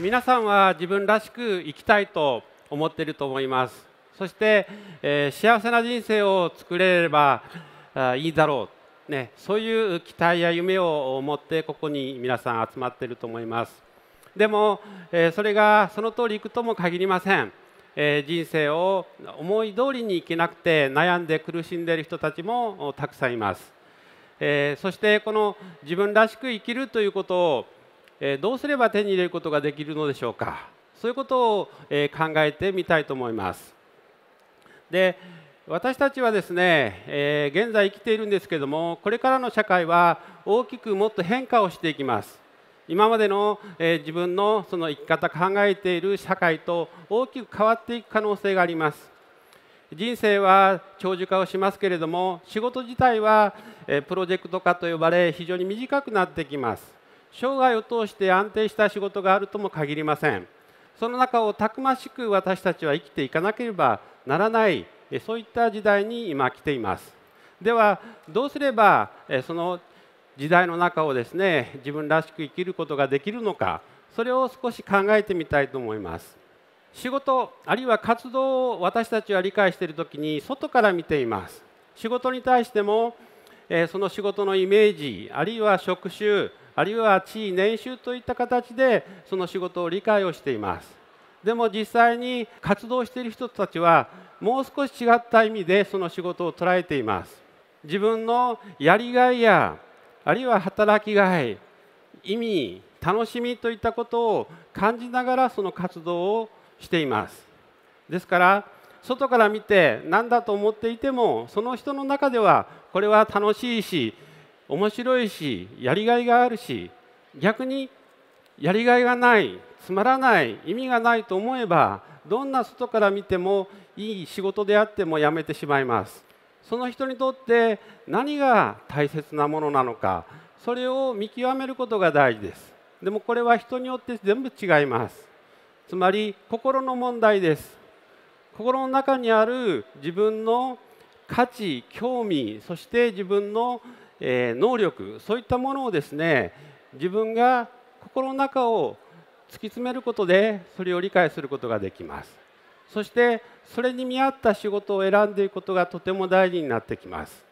皆さんは自分らしく生きたいと思っていると思いますそして、えー、幸せな人生を作れればあいいだろう、ね、そういう期待や夢を持ってここに皆さん集まっていると思いますでも、えー、それがその通りいくとも限りません、えー、人生を思い通りにいけなくて悩んで苦しんでいる人たちもたくさんいます、えそしてこの自分らしく生きるということをえどうすれば手に入れることができるのでしょうかそういうことを、え考えてみたいと思います。で私たちはですね、え現在生きているんですけどもこれからの社会は大きくもっと変化をしていきます。今までの、え自分のその生き方考えている社会と大きく変わっていく可能性があります。人生は長寿化をしますけれども仕事自体はプロジェクト化と呼ばれ非常に短くなってきます生涯を通して安定した仕事があるとも限りませんその中をたくましく私たちは生きていかなければならないそういった時代に今来ていますではどうすればその時代の中をですね自分らしく生きることができるのかそれを少し考えてみたいと思います仕事あるいは活動を私たちは理解している時に外から見ています仕事に対してもその仕事のイメージあるいは職種あるいは地位年収といった形でその仕事を理解をしていますでも実際に活動している人たちはもう少し違った意味でその仕事を捉えています自分のやりがいやあるいは働きがい意味楽しみといったことを感じながらその活動をしていますですから外から見て何だと思っていてもその人の中ではこれは楽しいし面白いしやりがいがあるし逆にやりがいがないつまらない意味がないと思えばどんな外から見てもいい仕事であってもやめてしまいますその人にとって何が大切なものなのかそれを見極めることが大事ですでもこれは人によって全部違いますつまり心の問題です心の中にある自分の価値興味そして自分のえ能力そういったものをですね自分が心の中を突き詰めることでそれを理解することができますそしてそれに見合った仕事を選んでいくことがとても大事になってきます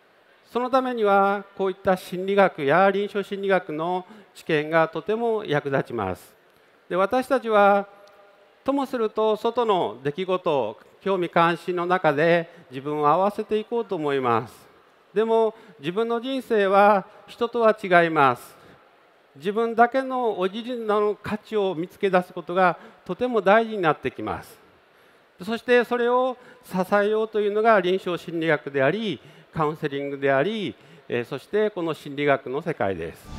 そのためにはこういった心理学や臨床心理学の知見がとても役立ちますで私たちはともすると外の出来事興味関心の中で自分を合わせていこうと思いますでも自分の人生は人とは違います自分だけのオリジナルの価値を見つけ出すことがとても大事になってきますそしてそれを支えようというのが臨床心理学でありカウンセリングでありそしてこの心理学の世界です